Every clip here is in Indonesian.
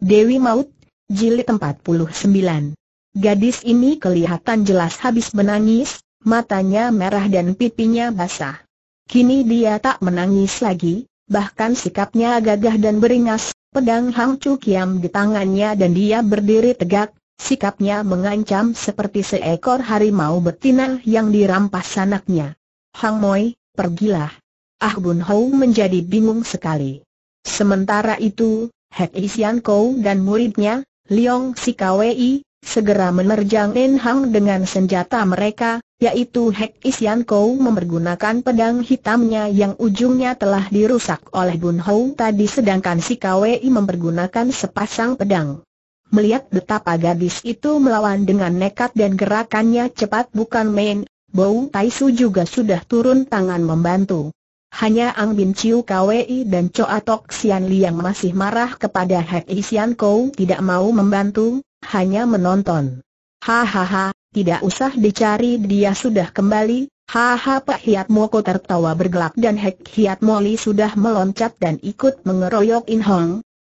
Dewi Maut, jilid 49. Gadis ini kelihatan jelas habis menangis, matanya merah dan pipinya basah. Kini dia tak menangis lagi, bahkan sikapnya gagah dan beringas, pedang Hang Chu Kiam di tangannya dan dia berdiri tegak, sikapnya mengancam seperti seekor harimau betina yang dirampas anaknya. Hang Moi, pergilah. Ah Bun Hau menjadi bingung sekali. Sementara itu, Hek Isian Kou dan muridnya, Liong Sikawei, segera menerjang En Hang dengan senjata mereka, yaitu Hek Isian Kou mempergunakan pedang hitamnya yang ujungnya telah dirusak oleh Bun Hou tadi sedangkan si Kwei mempergunakan sepasang pedang. Melihat betapa gadis itu melawan dengan nekat dan gerakannya cepat bukan main, Bou Tai juga sudah turun tangan membantu. Hanya Ang Bin Chiu Kwei dan Choa Tok Sian Li yang masih marah kepada Hek Isian Kou tidak mau membantu, hanya menonton. Hahaha, tidak usah dicari dia sudah kembali, haha Pak Hiat Moko tertawa bergelak dan Hek Hiat Moli sudah meloncat dan ikut mengeroyok In Hong.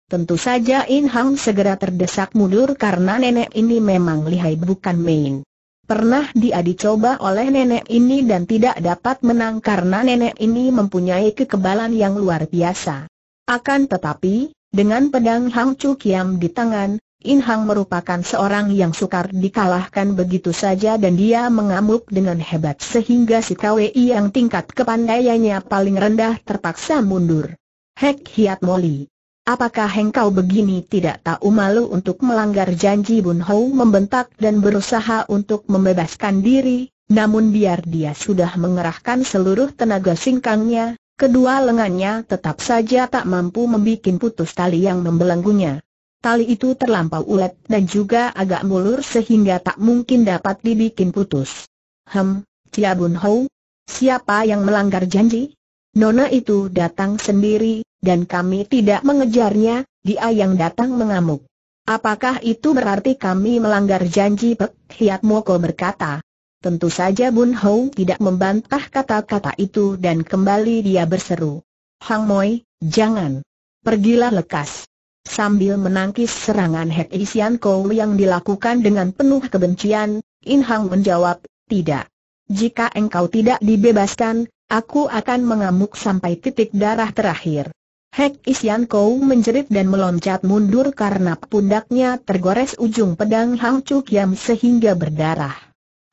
Tentu saja In Hong segera terdesak mundur karena nenek ini memang lihai bukan main. Pernah dia dicoba oleh nenek ini dan tidak dapat menang karena nenek ini mempunyai kekebalan yang luar biasa. Akan tetapi, dengan pedang Hang Chu Kiam di tangan, In Hang merupakan seorang yang sukar dikalahkan begitu saja dan dia mengamuk dengan hebat sehingga si KWI yang tingkat kepandaiannya paling rendah terpaksa mundur. Hek Hiat Moli Apakah engkau begini tidak tahu malu untuk melanggar janji Bun Hou membentak dan berusaha untuk membebaskan diri, namun biar dia sudah mengerahkan seluruh tenaga singkangnya, kedua lengannya tetap saja tak mampu membuat putus tali yang membelenggunya. Tali itu terlampau ulet dan juga agak mulur sehingga tak mungkin dapat dibikin putus. Hem, Cia Bun Hou, siapa yang melanggar janji? Nona itu datang sendiri, dan kami tidak mengejarnya, dia yang datang mengamuk. Apakah itu berarti kami melanggar janji Pek Hiat Moko berkata? Tentu saja Bun Hou tidak membantah kata-kata itu dan kembali dia berseru. Hang Moi, jangan. Pergilah lekas. Sambil menangkis serangan Hek Isian Kou yang dilakukan dengan penuh kebencian, In Hang menjawab, tidak. Jika engkau tidak dibebaskan, aku akan mengamuk sampai titik darah terakhir. Hek Isian Kou menjerit dan meloncat mundur karena pundaknya tergores ujung pedang Hang Chuk Yam sehingga berdarah.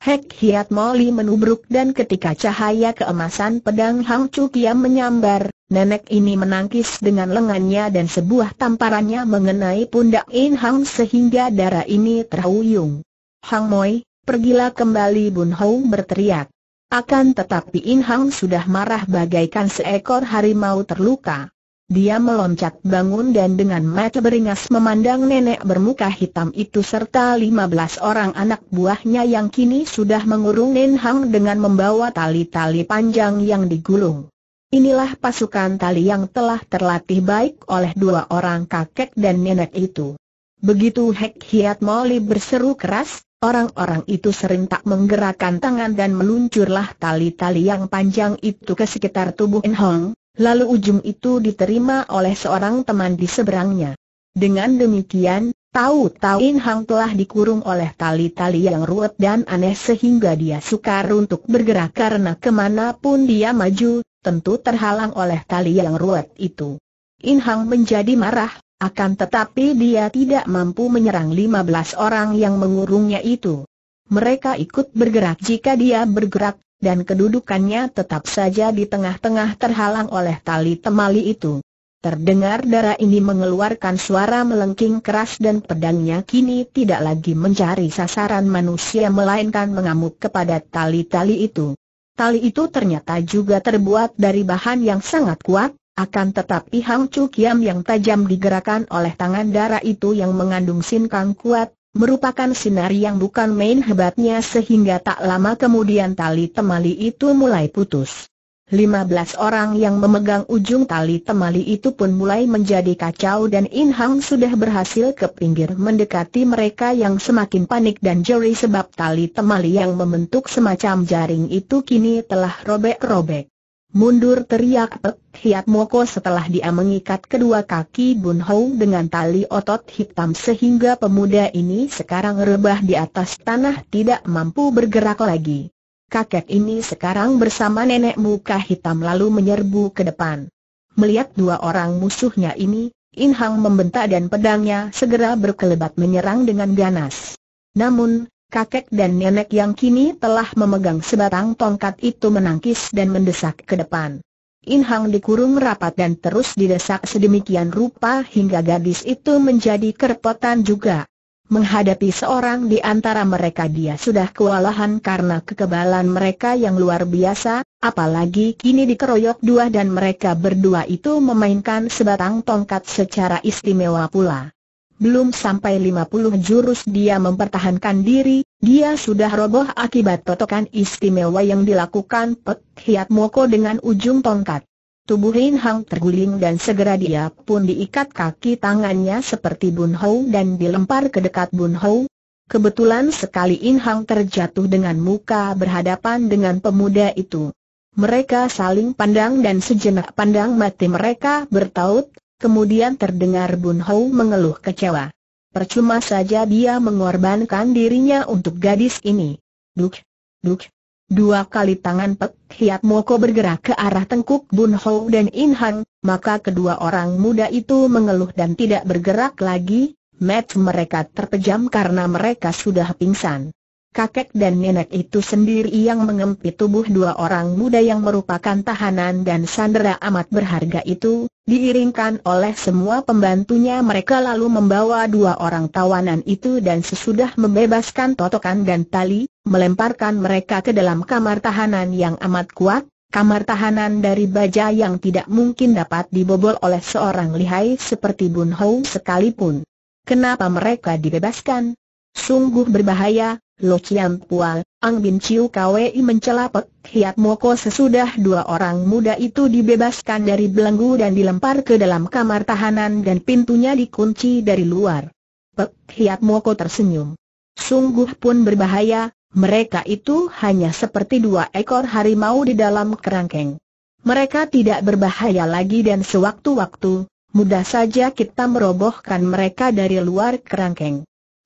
Hek Hiat Moli menubruk dan ketika cahaya keemasan pedang Hang Chuk Yam menyambar, nenek ini menangkis dengan lengannya dan sebuah tamparannya mengenai pundak In Hang sehingga darah ini terhuyung. Hang Moi, pergilah kembali Bun Hou berteriak. Akan tetapi In Hang sudah marah bagaikan seekor harimau terluka. Dia meloncat bangun dan dengan mata beringas memandang nenek bermuka hitam itu serta lima belas orang anak buahnya yang kini sudah mengurung Nen Hang dengan membawa tali-tali panjang yang digulung. Inilah pasukan tali yang telah terlatih baik oleh dua orang kakek dan nenek itu. Begitu Hek Hiat Moli berseru keras, orang-orang itu sering tak menggerakkan tangan dan meluncurlah tali-tali yang panjang itu ke sekitar tubuh En Hang lalu ujung itu diterima oleh seorang teman di seberangnya. Dengan demikian, tahu-tahu In Hang telah dikurung oleh tali-tali yang ruwet dan aneh sehingga dia sukar untuk bergerak karena kemanapun dia maju, tentu terhalang oleh tali yang ruwet itu. In Hang menjadi marah, akan tetapi dia tidak mampu menyerang 15 orang yang mengurungnya itu. Mereka ikut bergerak jika dia bergerak, dan kedudukannya tetap saja di tengah-tengah terhalang oleh tali temali itu. Terdengar darah ini mengeluarkan suara melengking keras dan pedangnya kini tidak lagi mencari sasaran manusia melainkan mengamuk kepada tali-tali itu. Tali itu ternyata juga terbuat dari bahan yang sangat kuat, akan tetapi Hang Chukiam Kiam yang tajam digerakkan oleh tangan darah itu yang mengandung sinkang kuat, merupakan sinar yang bukan main hebatnya sehingga tak lama kemudian tali temali itu mulai putus. 15 orang yang memegang ujung tali temali itu pun mulai menjadi kacau dan In Hang sudah berhasil ke pinggir mendekati mereka yang semakin panik dan jeri sebab tali temali yang membentuk semacam jaring itu kini telah robek-robek. Mundur teriak Pek Hiat Moko setelah dia mengikat kedua kaki Bun Hou dengan tali otot hitam sehingga pemuda ini sekarang rebah di atas tanah tidak mampu bergerak lagi. Kakek ini sekarang bersama nenek muka hitam lalu menyerbu ke depan. Melihat dua orang musuhnya ini, In Hang membentak dan pedangnya segera berkelebat menyerang dengan ganas. Namun, kakek dan nenek yang kini telah memegang sebatang tongkat itu menangkis dan mendesak ke depan. Inhang dikurung rapat dan terus didesak sedemikian rupa hingga gadis itu menjadi kerepotan juga. Menghadapi seorang di antara mereka dia sudah kewalahan karena kekebalan mereka yang luar biasa, apalagi kini dikeroyok dua dan mereka berdua itu memainkan sebatang tongkat secara istimewa pula. Belum sampai 50 jurus dia mempertahankan diri, dia sudah roboh akibat totokan istimewa yang dilakukan Pek Hiat Moko dengan ujung tongkat. Tubuh In Hang terguling dan segera dia pun diikat kaki tangannya seperti Bun Hou dan dilempar ke dekat Bun Hou. Kebetulan sekali In Hang terjatuh dengan muka berhadapan dengan pemuda itu. Mereka saling pandang dan sejenak pandang mati mereka bertaut, kemudian terdengar Bun Hou mengeluh kecewa. Percuma saja dia mengorbankan dirinya untuk gadis ini. Duk, duk. Dua kali tangan Pek Hiat Moko bergerak ke arah tengkuk Bun Hou dan In Hang, maka kedua orang muda itu mengeluh dan tidak bergerak lagi, Mat mereka terpejam karena mereka sudah pingsan. Kakek dan nenek itu sendiri yang mengempit tubuh dua orang muda yang merupakan tahanan dan sandera amat berharga itu, Diiringkan oleh semua pembantunya mereka lalu membawa dua orang tawanan itu dan sesudah membebaskan totokan dan tali, melemparkan mereka ke dalam kamar tahanan yang amat kuat, kamar tahanan dari baja yang tidak mungkin dapat dibobol oleh seorang lihai seperti Bun Hou sekalipun. Kenapa mereka dibebaskan? Sungguh berbahaya, Lo Chiam Pual, Ang Bin Chiu Kwei mencela Hiat Moko sesudah dua orang muda itu dibebaskan dari belenggu dan dilempar ke dalam kamar tahanan dan pintunya dikunci dari luar. Pek Hiat Moko tersenyum. Sungguh pun berbahaya, mereka itu hanya seperti dua ekor harimau di dalam kerangkeng. Mereka tidak berbahaya lagi dan sewaktu-waktu, mudah saja kita merobohkan mereka dari luar kerangkeng.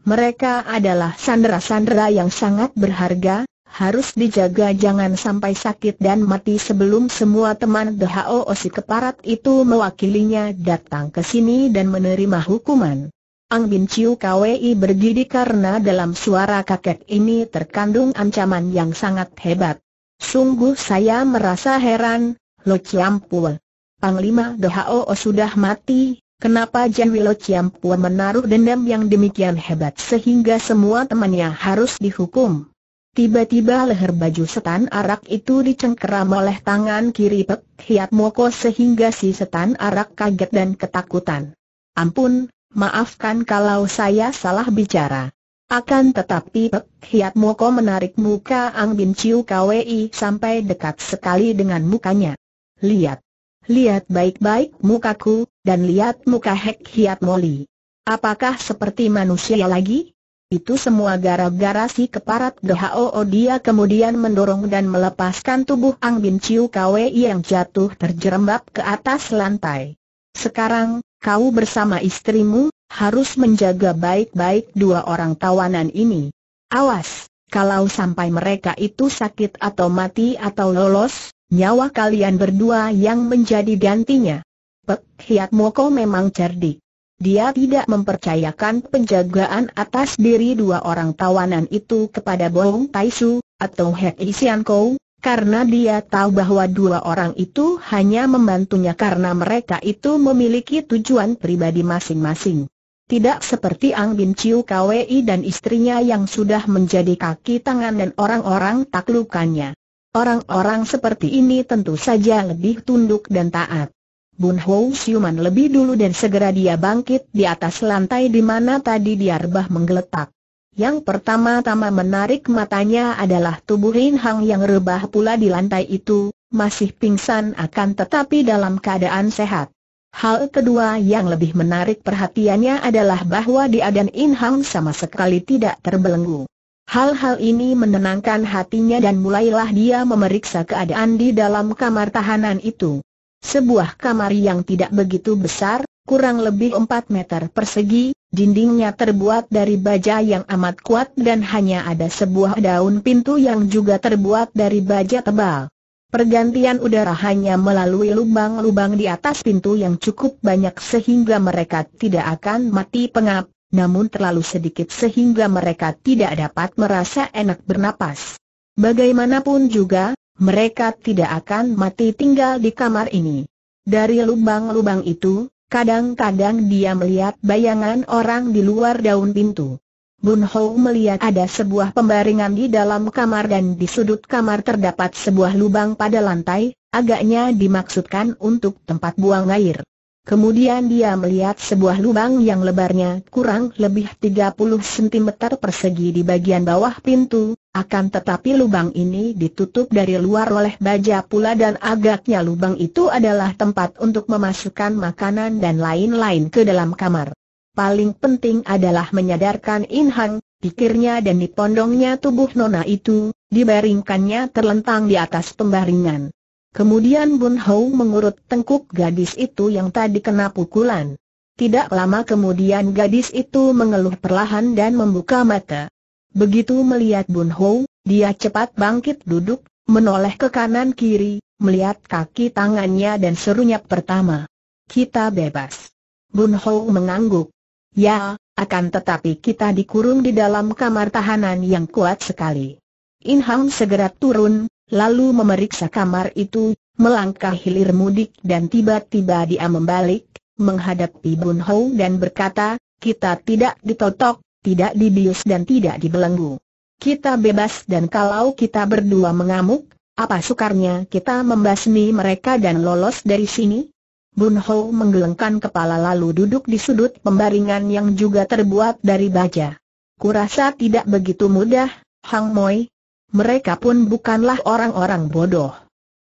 Mereka adalah sandera-sandera yang sangat berharga, harus dijaga jangan sampai sakit dan mati sebelum semua teman DHO si keparat itu mewakilinya datang ke sini dan menerima hukuman. Ang Bin Chiu KWI berdiri karena dalam suara kakek ini terkandung ancaman yang sangat hebat. Sungguh saya merasa heran, Lo Chiam Pul. Panglima DHO sudah mati, Kenapa Jahwilo Ciampua menaruh dendam yang demikian hebat sehingga semua temannya harus dihukum? Tiba-tiba leher baju setan arak itu dicengkeram oleh tangan kiri Pek Hiat Moko sehingga si setan arak kaget dan ketakutan. Ampun, maafkan kalau saya salah bicara. Akan tetapi Pek Hiat Moko menarik muka Ang Bin Chiu Kwei sampai dekat sekali dengan mukanya. Lihat. Lihat baik-baik mukaku, dan lihat muka Hek Hiat Moli. Apakah seperti manusia lagi? Itu semua gara-gara si keparat GHOO oh, dia kemudian mendorong dan melepaskan tubuh Ang Bin Chiu Kwe yang jatuh terjerembab ke atas lantai. Sekarang, kau bersama istrimu, harus menjaga baik-baik dua orang tawanan ini. Awas, kalau sampai mereka itu sakit atau mati atau lolos, nyawa kalian berdua yang menjadi gantinya. Pek Hiat Moko memang cerdik. Dia tidak mempercayakan penjagaan atas diri dua orang tawanan itu kepada Bong Tai Su, atau Hek Isian Kou, karena dia tahu bahwa dua orang itu hanya membantunya karena mereka itu memiliki tujuan pribadi masing-masing. Tidak seperti Ang Bin Chiu Kwi dan istrinya yang sudah menjadi kaki tangan dan orang-orang taklukannya. Orang-orang seperti ini tentu saja lebih tunduk dan taat. Bun Ho siuman lebih dulu dan segera dia bangkit di atas lantai di mana tadi dia rebah menggeletak. Yang pertama-tama menarik matanya adalah tubuh Rin Hang yang rebah pula di lantai itu, masih pingsan akan tetapi dalam keadaan sehat. Hal kedua yang lebih menarik perhatiannya adalah bahwa dia dan In Hang sama sekali tidak terbelenggu. Hal-hal ini menenangkan hatinya dan mulailah dia memeriksa keadaan di dalam kamar tahanan itu. Sebuah kamar yang tidak begitu besar, kurang lebih 4 meter persegi, dindingnya terbuat dari baja yang amat kuat dan hanya ada sebuah daun pintu yang juga terbuat dari baja tebal. Pergantian udara hanya melalui lubang-lubang di atas pintu yang cukup banyak sehingga mereka tidak akan mati pengap, namun terlalu sedikit sehingga mereka tidak dapat merasa enak bernapas. Bagaimanapun juga, mereka tidak akan mati tinggal di kamar ini. Dari lubang-lubang itu, kadang-kadang dia melihat bayangan orang di luar daun pintu. Bun Ho melihat ada sebuah pembaringan di dalam kamar dan di sudut kamar terdapat sebuah lubang pada lantai, agaknya dimaksudkan untuk tempat buang air. Kemudian dia melihat sebuah lubang yang lebarnya kurang lebih 30 cm persegi di bagian bawah pintu, akan tetapi lubang ini ditutup dari luar oleh baja pula dan agaknya lubang itu adalah tempat untuk memasukkan makanan dan lain-lain ke dalam kamar. Paling penting adalah menyadarkan Inhang, pikirnya dan dipondongnya tubuh nona itu, dibaringkannya terlentang di atas pembaringan. Kemudian Bun Hou mengurut tengkuk gadis itu yang tadi kena pukulan. Tidak lama kemudian gadis itu mengeluh perlahan dan membuka mata. Begitu melihat Bun Ho, dia cepat bangkit duduk, menoleh ke kanan kiri, melihat kaki tangannya dan serunya pertama. Kita bebas. Bun Ho mengangguk. Ya, akan tetapi kita dikurung di dalam kamar tahanan yang kuat sekali. In Hang segera turun, lalu memeriksa kamar itu, melangkah hilir mudik dan tiba-tiba dia membalik, menghadapi Bun Ho dan berkata, kita tidak ditotok, tidak dibius dan tidak dibelenggu. Kita bebas dan kalau kita berdua mengamuk, apa sukarnya kita membasmi mereka dan lolos dari sini? Bun Ho menggelengkan kepala lalu duduk di sudut pembaringan yang juga terbuat dari baja. Kurasa tidak begitu mudah, Hang Moi. Mereka pun bukanlah orang-orang bodoh.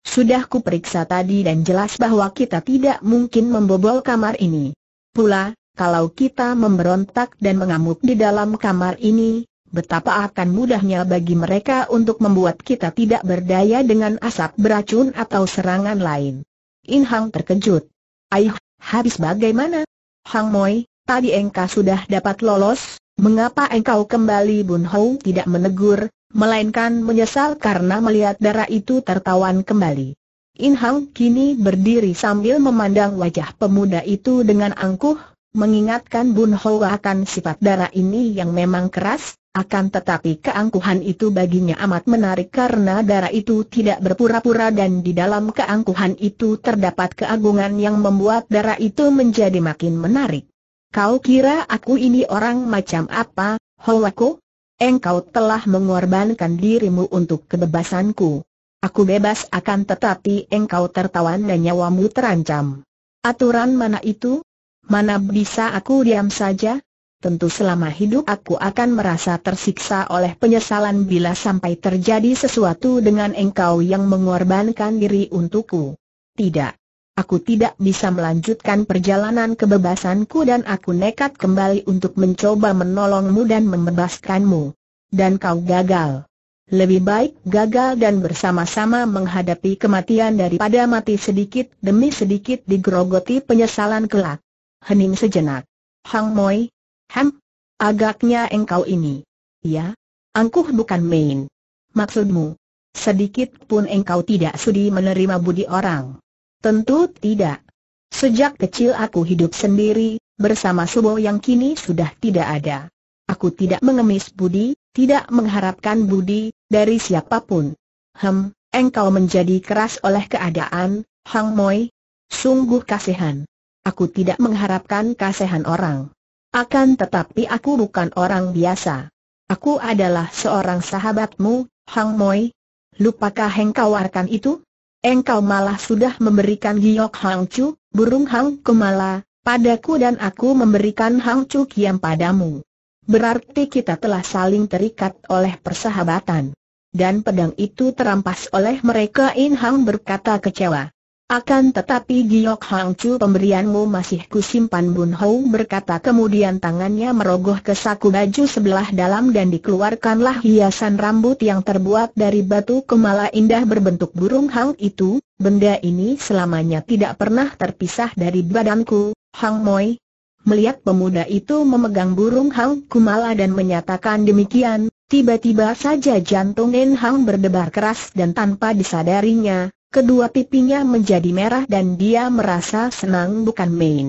Sudah kuperiksa tadi dan jelas bahwa kita tidak mungkin membobol kamar ini. Pula, kalau kita memberontak dan mengamuk di dalam kamar ini, betapa akan mudahnya bagi mereka untuk membuat kita tidak berdaya dengan asap beracun atau serangan lain. In Hang terkejut. Aih, habis bagaimana? Hang Moi, tadi engkau sudah dapat lolos, mengapa engkau kembali Bun Hou tidak menegur, melainkan menyesal karena melihat darah itu tertawan kembali. In Hang kini berdiri sambil memandang wajah pemuda itu dengan angkuh, mengingatkan Bun Ho akan sifat darah ini yang memang keras, akan tetapi keangkuhan itu baginya amat menarik karena darah itu tidak berpura-pura dan di dalam keangkuhan itu terdapat keagungan yang membuat darah itu menjadi makin menarik. Kau kira aku ini orang macam apa, Holaku? Engkau telah mengorbankan dirimu untuk kebebasanku. Aku bebas akan tetapi engkau tertawan dan nyawamu terancam. Aturan mana itu? Mana bisa aku diam saja? Tentu selama hidup aku akan merasa tersiksa oleh penyesalan bila sampai terjadi sesuatu dengan engkau yang mengorbankan diri untukku. Tidak. Aku tidak bisa melanjutkan perjalanan kebebasanku dan aku nekat kembali untuk mencoba menolongmu dan membebaskanmu. Dan kau gagal. Lebih baik gagal dan bersama-sama menghadapi kematian daripada mati sedikit demi sedikit digerogoti penyesalan kelak hening sejenak. Hang Moi? Hem? Agaknya engkau ini. Ya? Angkuh bukan main. Maksudmu? Sedikit pun engkau tidak sudi menerima budi orang. Tentu tidak. Sejak kecil aku hidup sendiri, bersama Subo yang kini sudah tidak ada. Aku tidak mengemis budi, tidak mengharapkan budi, dari siapapun. Hem, engkau menjadi keras oleh keadaan, Hang Moi. Sungguh kasihan. Aku tidak mengharapkan kasihan orang. Akan tetapi aku bukan orang biasa. Aku adalah seorang sahabatmu, Hang Moi. Lupakah engkau arkan itu? Engkau malah sudah memberikan giok Hang Chu, burung Hang Kumala, padaku dan aku memberikan Hang Chu Kiam padamu. Berarti kita telah saling terikat oleh persahabatan dan pedang itu terampas oleh mereka In Hang berkata kecewa. Akan tetapi Giok Hang Chu pemberianmu masih kusimpan Bun Hou berkata kemudian tangannya merogoh ke saku baju sebelah dalam dan dikeluarkanlah hiasan rambut yang terbuat dari batu kemala indah berbentuk burung hang itu, benda ini selamanya tidak pernah terpisah dari badanku, Hang Moi. Melihat pemuda itu memegang burung hang kumala dan menyatakan demikian, tiba-tiba saja jantung Nen Hang berdebar keras dan tanpa disadarinya, Kedua pipinya menjadi merah dan dia merasa senang bukan main.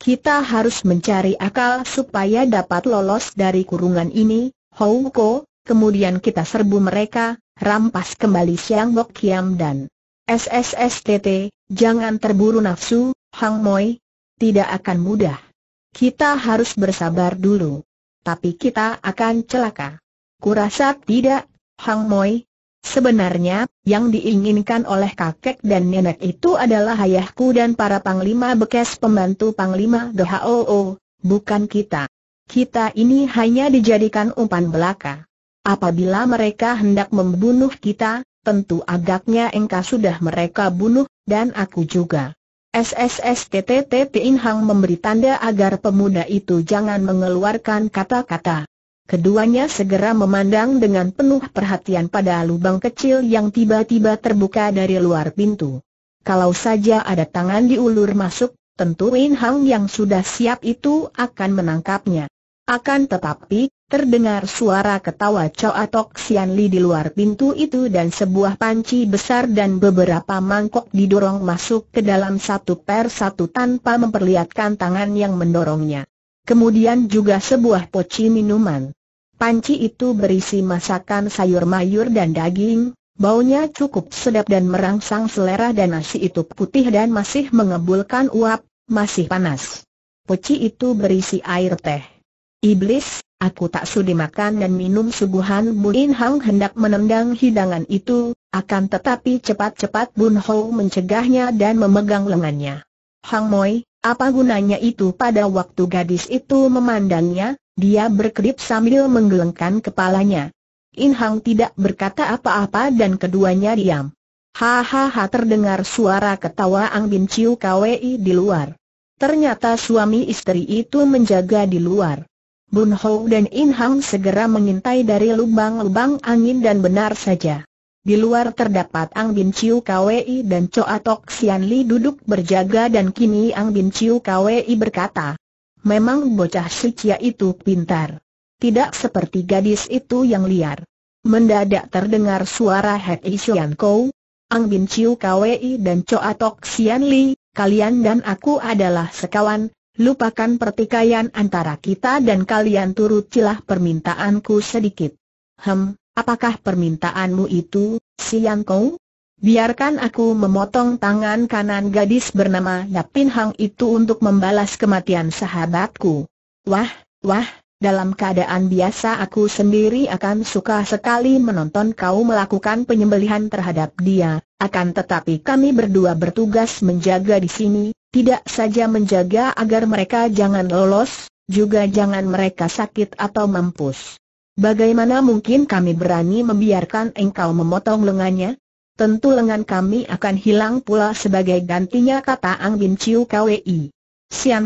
Kita harus mencari akal supaya dapat lolos dari kurungan ini, Houko, kemudian kita serbu mereka, rampas kembali Siang Bok Kiam dan SSSTT, jangan terburu nafsu, Hang Moi, tidak akan mudah. Kita harus bersabar dulu. Tapi kita akan celaka. Kurasa tidak, Hang Moi, Sebenarnya, yang diinginkan oleh kakek dan nenek itu adalah ayahku dan para panglima bekas pembantu panglima GHOO, bukan kita. Kita ini hanya dijadikan umpan belaka. Apabila mereka hendak membunuh kita, tentu agaknya engkau sudah mereka bunuh, dan aku juga. SSSTTT Hang memberi tanda agar pemuda itu jangan mengeluarkan kata-kata. Keduanya segera memandang dengan penuh perhatian pada lubang kecil yang tiba-tiba terbuka dari luar pintu. Kalau saja ada tangan diulur masuk, tentu Win Hang yang sudah siap itu akan menangkapnya. Akan tetapi, terdengar suara ketawa Choa Tok Sian Li di luar pintu itu dan sebuah panci besar dan beberapa mangkok didorong masuk ke dalam satu per satu tanpa memperlihatkan tangan yang mendorongnya. Kemudian juga sebuah poci minuman. Panci itu berisi masakan sayur mayur dan daging, baunya cukup sedap dan merangsang selera dan nasi itu putih dan masih mengebulkan uap, masih panas. Poci itu berisi air teh. Iblis, aku tak sudi makan dan minum subuhan Buin Hang hendak menendang hidangan itu, akan tetapi cepat-cepat Bun Ho mencegahnya dan memegang lengannya. Hang Moi, apa gunanya itu pada waktu gadis itu memandangnya, dia berkedip sambil menggelengkan kepalanya. In Hang tidak berkata apa-apa dan keduanya diam. Hahaha terdengar suara ketawa Ang Bin Chiu KWI di luar. Ternyata suami istri itu menjaga di luar. Bun Ho dan In Hang segera mengintai dari lubang-lubang angin dan benar saja. Di luar terdapat Ang Bin Chiu Kwei dan Choa Tok Sian Li duduk berjaga dan kini Ang Bin Chiu Kwei berkata, Memang bocah si itu pintar. Tidak seperti gadis itu yang liar. Mendadak terdengar suara Het Isian Kou, Ang Bin Chiu Kwei dan Choa Tok Sian Li, kalian dan aku adalah sekawan, lupakan pertikaian antara kita dan kalian turut cilah permintaanku sedikit. Hem, Apakah permintaanmu itu, Siang Biarkan aku memotong tangan kanan gadis bernama Yapin Hang itu untuk membalas kematian sahabatku. Wah, wah, dalam keadaan biasa aku sendiri akan suka sekali menonton kau melakukan penyembelihan terhadap dia, akan tetapi kami berdua bertugas menjaga di sini, tidak saja menjaga agar mereka jangan lolos, juga jangan mereka sakit atau mampus. Bagaimana mungkin kami berani membiarkan engkau memotong lengannya? Tentu lengan kami akan hilang pula sebagai gantinya kata Ang Bin Chiu KWI. Sian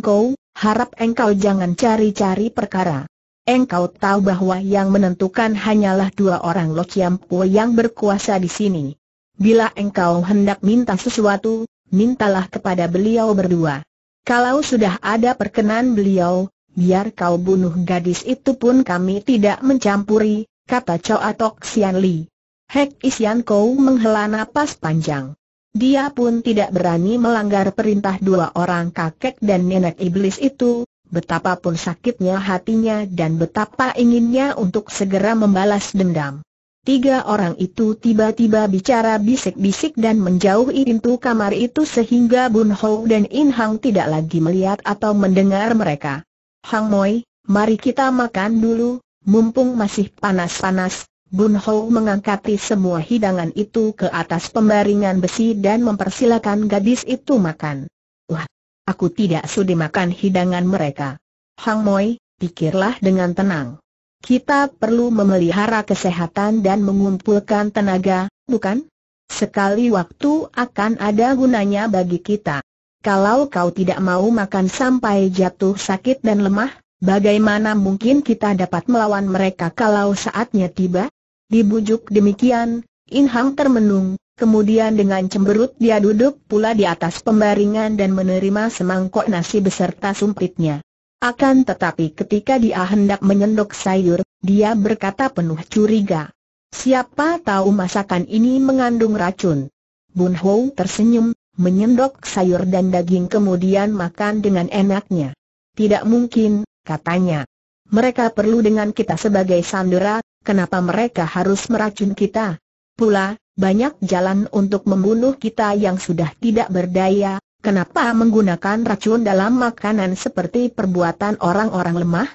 harap engkau jangan cari-cari perkara. Engkau tahu bahwa yang menentukan hanyalah dua orang Lo Chiam yang berkuasa di sini. Bila engkau hendak minta sesuatu, mintalah kepada beliau berdua. Kalau sudah ada perkenan beliau, biar kau bunuh gadis itu pun kami tidak mencampuri, kata Choa Tok Sian Li. Hek Isian Kou menghela napas panjang. Dia pun tidak berani melanggar perintah dua orang kakek dan nenek iblis itu, betapapun sakitnya hatinya dan betapa inginnya untuk segera membalas dendam. Tiga orang itu tiba-tiba bicara bisik-bisik dan menjauhi pintu kamar itu sehingga Bun Hou dan In Hang tidak lagi melihat atau mendengar mereka. Hang Moi, mari kita makan dulu, mumpung masih panas-panas. Bun Ho mengangkati semua hidangan itu ke atas pembaringan besi dan mempersilakan gadis itu makan. Wah, aku tidak sudi makan hidangan mereka. Hang Moi, pikirlah dengan tenang. Kita perlu memelihara kesehatan dan mengumpulkan tenaga, bukan? Sekali waktu akan ada gunanya bagi kita. Kalau kau tidak mau makan sampai jatuh sakit dan lemah, bagaimana mungkin kita dapat melawan mereka kalau saatnya tiba? Dibujuk demikian, Hang termenung, kemudian dengan cemberut dia duduk pula di atas pembaringan dan menerima semangkok nasi beserta sumpitnya. Akan tetapi ketika dia hendak menyendok sayur, dia berkata penuh curiga. Siapa tahu masakan ini mengandung racun. Bun Hou tersenyum, menyendok sayur dan daging kemudian makan dengan enaknya. Tidak mungkin, katanya. Mereka perlu dengan kita sebagai sandera, kenapa mereka harus meracun kita? Pula, banyak jalan untuk membunuh kita yang sudah tidak berdaya, kenapa menggunakan racun dalam makanan seperti perbuatan orang-orang lemah?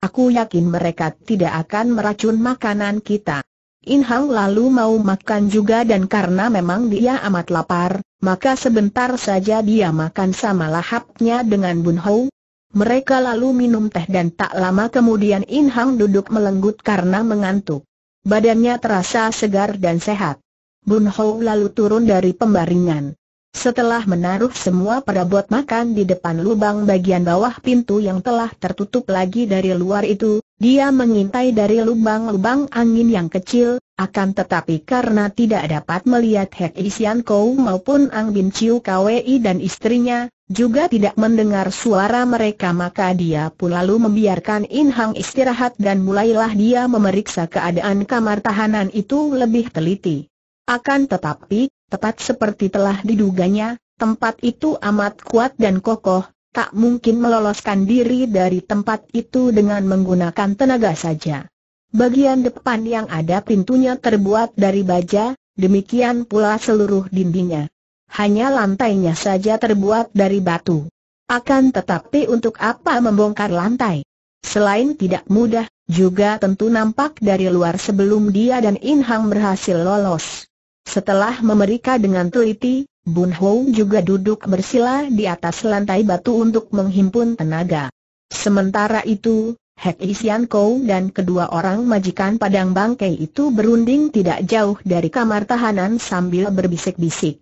Aku yakin mereka tidak akan meracun makanan kita. In Hang lalu mau makan juga dan karena memang dia amat lapar, maka sebentar saja dia makan sama lahapnya dengan Bun Ho. Mereka lalu minum teh dan tak lama kemudian In Hang duduk melenggut karena mengantuk. Badannya terasa segar dan sehat. Bun Ho lalu turun dari pembaringan. Setelah menaruh semua perabot makan di depan lubang bagian bawah pintu yang telah tertutup lagi dari luar itu, dia mengintai dari lubang-lubang angin yang kecil, akan tetapi karena tidak dapat melihat Hek Isian Kou maupun Ang Bin Chiu Kwei dan istrinya, juga tidak mendengar suara mereka maka dia pun lalu membiarkan In Hang istirahat dan mulailah dia memeriksa keadaan kamar tahanan itu lebih teliti. Akan tetapi, tepat seperti telah diduganya, tempat itu amat kuat dan kokoh, tak mungkin meloloskan diri dari tempat itu dengan menggunakan tenaga saja. Bagian depan yang ada pintunya terbuat dari baja, demikian pula seluruh dindingnya. Hanya lantainya saja terbuat dari batu. Akan tetapi untuk apa membongkar lantai? Selain tidak mudah, juga tentu nampak dari luar sebelum dia dan Inhang berhasil lolos. Setelah memeriksa dengan teliti, Bun juga duduk bersila di atas lantai batu untuk menghimpun tenaga. Sementara itu, Hek Isian Kou dan kedua orang majikan padang bangkai itu berunding tidak jauh dari kamar tahanan sambil berbisik-bisik.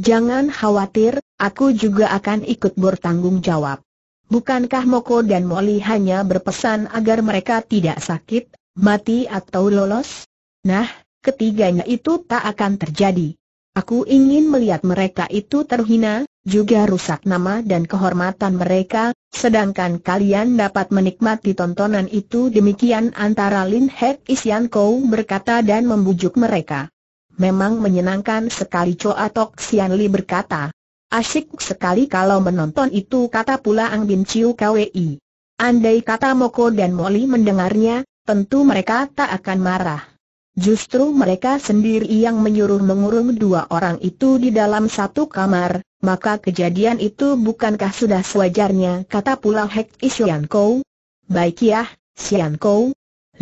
Jangan khawatir, aku juga akan ikut bertanggung jawab. Bukankah Moko dan Molly hanya berpesan agar mereka tidak sakit, mati atau lolos? Nah, ketiganya itu tak akan terjadi. Aku ingin melihat mereka itu terhina, juga rusak nama dan kehormatan mereka, sedangkan kalian dapat menikmati tontonan itu demikian antara Lin Hek Isian Kou berkata dan membujuk mereka. Memang menyenangkan sekali Choa Tok Sian Li berkata. Asyik sekali kalau menonton itu kata pula Ang Bin Chiu Kwi. Andai kata Moko dan Molly mendengarnya, tentu mereka tak akan marah. Justru mereka sendiri yang menyuruh mengurung dua orang itu di dalam satu kamar, maka kejadian itu bukankah sudah sewajarnya kata pula Hek Isian Kou? Baik ya, Sian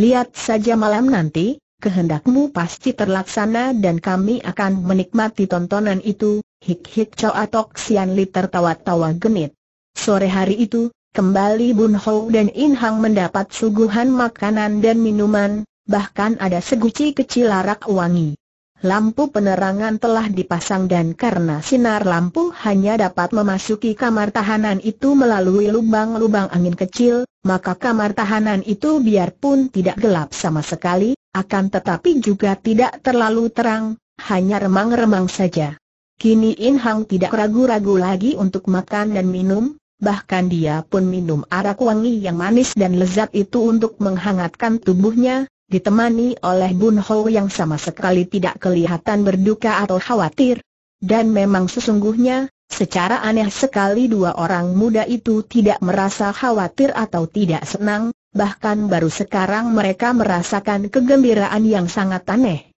Lihat saja malam nanti, kehendakmu pasti terlaksana dan kami akan menikmati tontonan itu, hik-hik Chow Atok Sianli tertawa-tawa genit. Sore hari itu, kembali Bun Hou dan In Hang mendapat suguhan makanan dan minuman, bahkan ada seguci kecil arak wangi. Lampu penerangan telah dipasang dan karena sinar lampu hanya dapat memasuki kamar tahanan itu melalui lubang-lubang angin kecil, maka kamar tahanan itu biarpun tidak gelap sama sekali, akan tetapi juga tidak terlalu terang, hanya remang-remang saja. Kini In Hang tidak ragu-ragu lagi untuk makan dan minum, bahkan dia pun minum arak wangi yang manis dan lezat itu untuk menghangatkan tubuhnya, ditemani oleh Bun Ho yang sama sekali tidak kelihatan berduka atau khawatir. Dan memang sesungguhnya, secara aneh sekali dua orang muda itu tidak merasa khawatir atau tidak senang, bahkan baru sekarang mereka merasakan kegembiraan yang sangat aneh.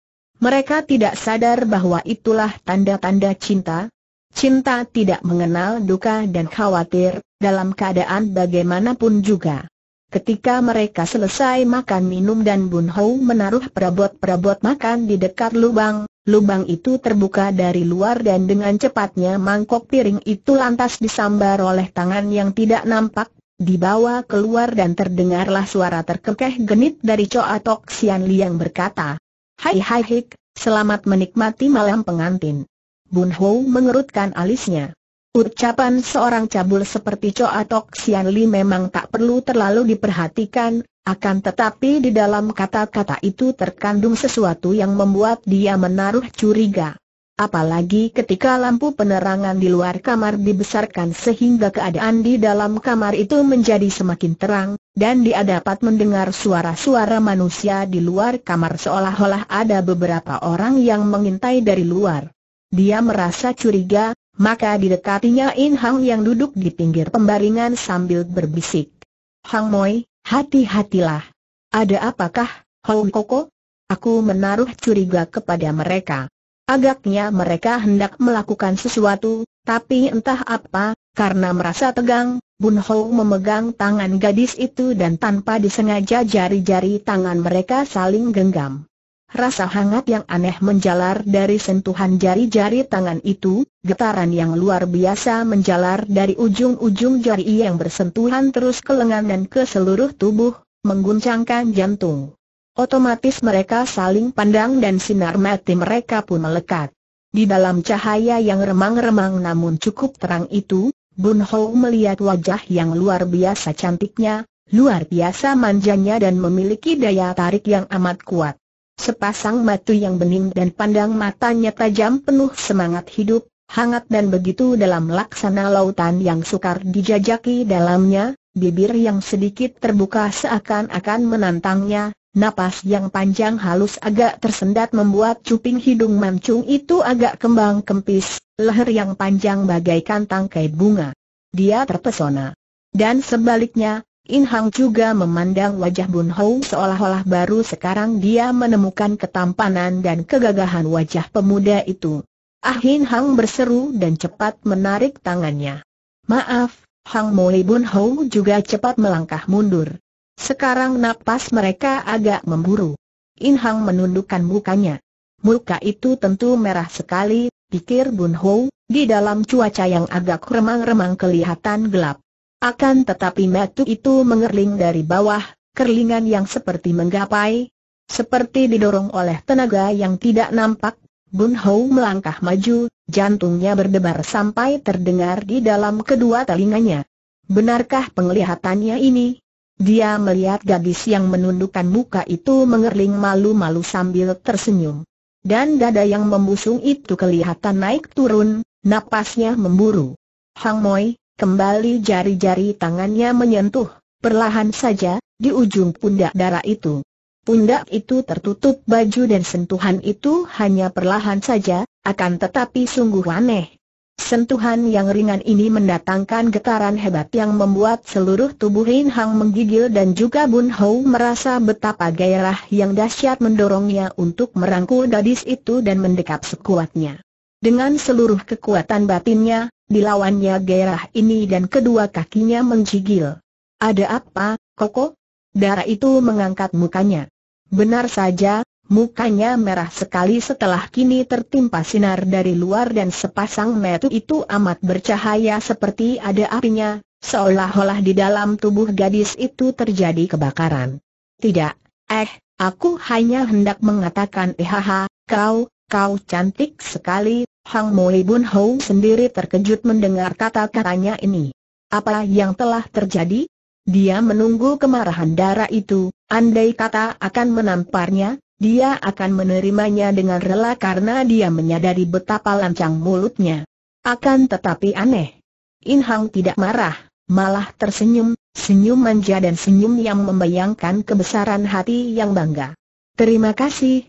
Mereka tidak sadar bahwa itulah tanda-tanda cinta. Cinta tidak mengenal duka dan khawatir, dalam keadaan bagaimanapun juga. Ketika mereka selesai makan minum dan Bun Hou menaruh perabot-perabot makan di dekat lubang, lubang itu terbuka dari luar dan dengan cepatnya mangkok piring itu lantas disambar oleh tangan yang tidak nampak, dibawa keluar dan terdengarlah suara terkekeh genit dari Choa Tok Sian Liang berkata, Hai hai hik, selamat menikmati malam pengantin. Bun Hou mengerutkan alisnya. Ucapan seorang cabul seperti Choa Tok Sian Li memang tak perlu terlalu diperhatikan, akan tetapi di dalam kata-kata itu terkandung sesuatu yang membuat dia menaruh curiga. Apalagi ketika lampu penerangan di luar kamar dibesarkan sehingga keadaan di dalam kamar itu menjadi semakin terang, dan dia dapat mendengar suara-suara manusia di luar kamar seolah-olah ada beberapa orang yang mengintai dari luar. Dia merasa curiga, maka didekatinya In Hang yang duduk di pinggir pembaringan sambil berbisik. Hang Moi, hati-hatilah. Ada apakah, Hong Koko? Aku menaruh curiga kepada mereka. Agaknya mereka hendak melakukan sesuatu, tapi entah apa, karena merasa tegang, Bun Hong memegang tangan gadis itu dan tanpa disengaja jari-jari tangan mereka saling genggam. Rasa hangat yang aneh menjalar dari sentuhan jari-jari tangan itu, getaran yang luar biasa menjalar dari ujung-ujung jari yang bersentuhan terus ke lengan dan ke seluruh tubuh, mengguncangkan jantung. Otomatis mereka saling pandang dan sinar mati mereka pun melekat. Di dalam cahaya yang remang-remang namun cukup terang itu, Bun Ho melihat wajah yang luar biasa cantiknya, luar biasa manjanya dan memiliki daya tarik yang amat kuat. Sepasang batu yang bening dan pandang matanya tajam penuh semangat hidup, hangat dan begitu dalam laksana lautan yang sukar dijajaki dalamnya, bibir yang sedikit terbuka seakan-akan menantangnya, napas yang panjang halus agak tersendat membuat cuping hidung mancung itu agak kembang kempis, leher yang panjang bagaikan tangkai bunga. Dia terpesona. Dan sebaliknya, In Hang juga memandang wajah Bun Hou seolah-olah baru sekarang dia menemukan ketampanan dan kegagahan wajah pemuda itu. Ah In Hang berseru dan cepat menarik tangannya. Maaf, Hang Moli Bun Hou juga cepat melangkah mundur. Sekarang napas mereka agak memburu. In Hang menundukkan mukanya. Muka itu tentu merah sekali, pikir Bun Hou, di dalam cuaca yang agak remang-remang kelihatan gelap. Akan tetapi metu itu mengerling dari bawah, kerlingan yang seperti menggapai, seperti didorong oleh tenaga yang tidak nampak, Bun Hou melangkah maju, jantungnya berdebar sampai terdengar di dalam kedua telinganya. Benarkah penglihatannya ini? Dia melihat gadis yang menundukkan muka itu mengerling malu-malu sambil tersenyum. Dan dada yang membusung itu kelihatan naik turun, napasnya memburu. Hang Moi, Kembali jari-jari tangannya menyentuh, perlahan saja, di ujung pundak darah itu. Pundak itu tertutup baju dan sentuhan itu hanya perlahan saja, akan tetapi sungguh aneh. Sentuhan yang ringan ini mendatangkan getaran hebat yang membuat seluruh tubuh Lin Hang menggigil dan juga Bun Hou merasa betapa gairah yang dahsyat mendorongnya untuk merangkul gadis itu dan mendekap sekuatnya. Dengan seluruh kekuatan batinnya, dilawannya gairah ini dan kedua kakinya menjigil. Ada apa, Koko? Darah itu mengangkat mukanya. Benar saja, mukanya merah sekali setelah kini tertimpa sinar dari luar dan sepasang metu itu amat bercahaya seperti ada apinya, seolah-olah di dalam tubuh gadis itu terjadi kebakaran. Tidak, eh, aku hanya hendak mengatakan ihaha, eh, kau, kau cantik sekali, Hang Moi Bun Hou sendiri terkejut mendengar kata-katanya ini. Apa yang telah terjadi? Dia menunggu kemarahan darah itu, andai kata akan menamparnya, dia akan menerimanya dengan rela karena dia menyadari betapa lancang mulutnya. Akan tetapi aneh. In Hang tidak marah, malah tersenyum, senyum manja dan senyum yang membayangkan kebesaran hati yang bangga. Terima kasih.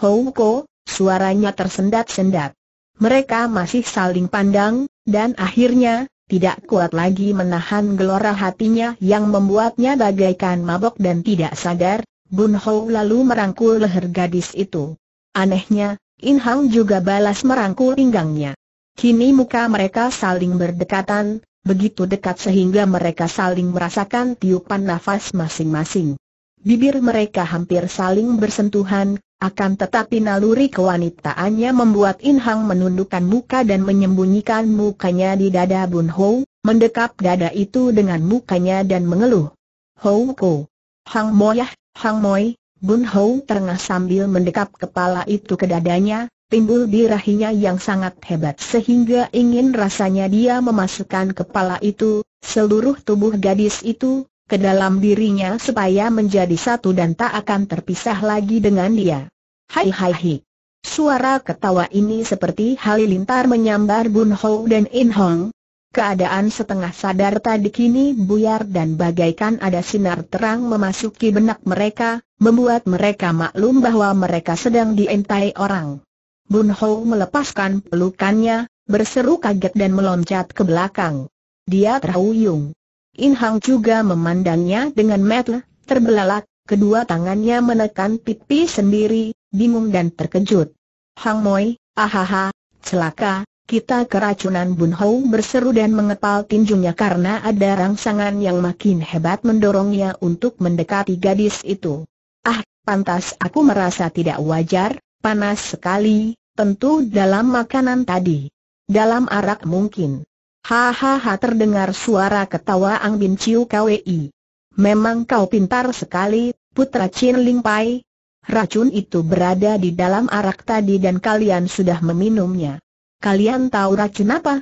Hou Ko, suaranya tersendat-sendat. Mereka masih saling pandang, dan akhirnya, tidak kuat lagi menahan gelora hatinya yang membuatnya bagaikan mabok dan tidak sadar, Bun Hou lalu merangkul leher gadis itu. Anehnya, In Hang juga balas merangkul pinggangnya. Kini muka mereka saling berdekatan, begitu dekat sehingga mereka saling merasakan tiupan nafas masing-masing. Bibir mereka hampir saling bersentuhan, akan tetapi naluri kewanitaannya membuat In Hang menundukkan muka dan menyembunyikan mukanya di dada Bun Ho, mendekap dada itu dengan mukanya dan mengeluh. Ho Ko. Hang Moyah, Hang Moy, Bun Ho terengah sambil mendekap kepala itu ke dadanya, timbul birahinya yang sangat hebat sehingga ingin rasanya dia memasukkan kepala itu, seluruh tubuh gadis itu, ke dalam dirinya supaya menjadi satu dan tak akan terpisah lagi dengan dia. Hai hai hai. Suara ketawa ini seperti halilintar menyambar Bun Ho dan In Hong. Keadaan setengah sadar tadi kini buyar dan bagaikan ada sinar terang memasuki benak mereka, membuat mereka maklum bahwa mereka sedang diintai orang. Bun Ho melepaskan pelukannya, berseru kaget dan meloncat ke belakang. Dia terhuyung. In Hang juga memandangnya dengan mata terbelalak, kedua tangannya menekan pipi sendiri, bingung dan terkejut. Hang Moi, ahaha, celaka, kita keracunan Bun Hou berseru dan mengepal tinjunya karena ada rangsangan yang makin hebat mendorongnya untuk mendekati gadis itu. Ah, pantas aku merasa tidak wajar, panas sekali, tentu dalam makanan tadi. Dalam arak mungkin. Hahaha terdengar suara ketawa Ang Bin Chiu Kwei. Memang kau pintar sekali, putra Chin Ling Pai. Racun itu berada di dalam arak tadi dan kalian sudah meminumnya. Kalian tahu racun apa?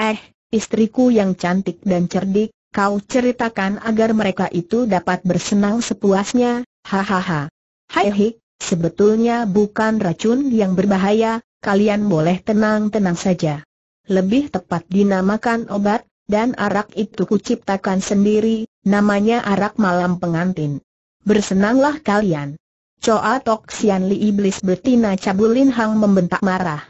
Eh, istriku yang cantik dan cerdik, kau ceritakan agar mereka itu dapat bersenang sepuasnya, hahaha. Hai hik, sebetulnya bukan racun yang berbahaya, kalian boleh tenang-tenang saja lebih tepat dinamakan obat, dan arak itu kuciptakan sendiri, namanya arak malam pengantin. Bersenanglah kalian. Coa Tok Sian Li Iblis Betina Cabulin Hang membentak marah.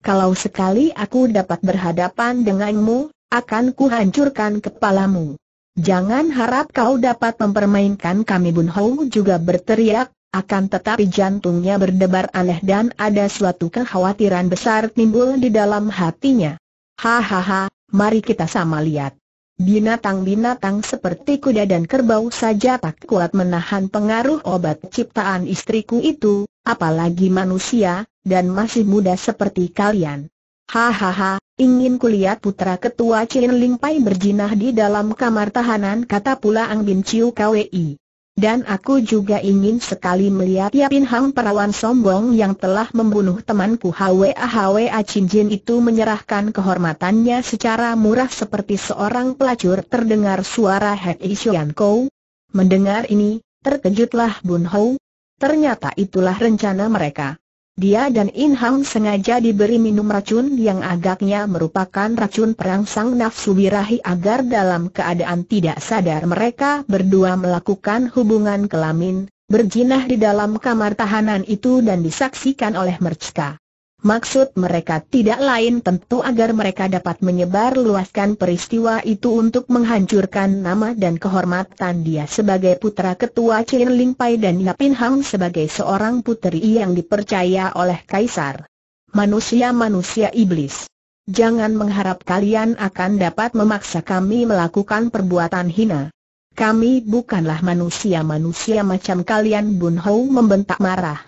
Kalau sekali aku dapat berhadapan denganmu, akan kuhancurkan kepalamu. Jangan harap kau dapat mempermainkan kami Bun Hou juga berteriak, akan tetapi jantungnya berdebar aneh dan ada suatu kekhawatiran besar timbul di dalam hatinya. Hahaha, mari kita sama lihat. Binatang-binatang seperti kuda dan kerbau saja tak kuat menahan pengaruh obat ciptaan istriku itu, apalagi manusia, dan masih muda seperti kalian. Hahaha, ingin kulihat putra ketua Chin Ling Pai berjinah di dalam kamar tahanan kata pula Ang Bin Chiu KWI. Dan aku juga ingin sekali melihat Yapin Hang perawan sombong yang telah membunuh temanku Hwa Hwa Chin Jin itu menyerahkan kehormatannya secara murah seperti seorang pelacur terdengar suara Head Isyan Kou. Mendengar ini, terkejutlah Bun Hou. Ternyata itulah rencana mereka. Dia dan In Hang sengaja diberi minum racun yang agaknya merupakan racun perangsang nafsu birahi agar dalam keadaan tidak sadar mereka berdua melakukan hubungan kelamin, berjinah di dalam kamar tahanan itu dan disaksikan oleh Merchka. Maksud mereka tidak lain tentu agar mereka dapat menyebar luaskan peristiwa itu untuk menghancurkan nama dan kehormatan dia sebagai putra ketua Chin Ling Pai dan Yapin Hang sebagai seorang puteri yang dipercaya oleh kaisar. Manusia-manusia iblis. Jangan mengharap kalian akan dapat memaksa kami melakukan perbuatan hina. Kami bukanlah manusia-manusia macam kalian Bun Hou membentak marah.